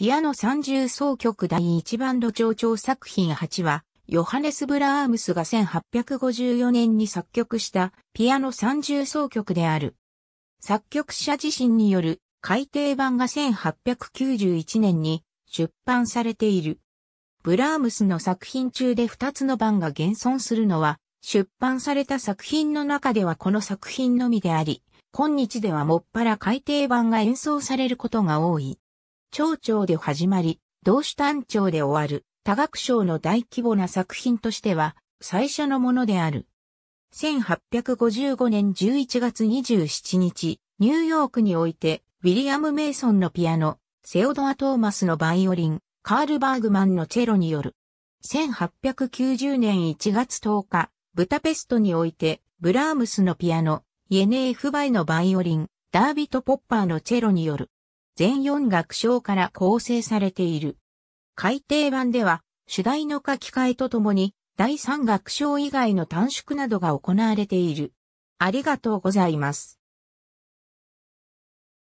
ピアノ三重奏曲第一番路上調作品8は、ヨハネス・ブラームスが1854年に作曲したピアノ三重奏曲である。作曲者自身による改訂版が1891年に出版されている。ブラームスの作品中で2つの版が現存するのは、出版された作品の中ではこの作品のみであり、今日ではもっぱら改訂版が演奏されることが多い。長で始まり、同種単調で終わる、多学賞の大規模な作品としては、最初のものである。1855年11月27日、ニューヨークにおいて、ウィリアム・メイソンのピアノ、セオドア・トーマスのバイオリン、カール・バーグマンのチェロによる。1890年1月10日、ブタペストにおいて、ブラームスのピアノ、イエネー・フバイのバイオリン、ダービット・ポッパーのチェロによる。全4楽章から構成されている。改訂版では、主題の書き換えとともに、第3楽章以外の短縮などが行われている。ありがとうございます。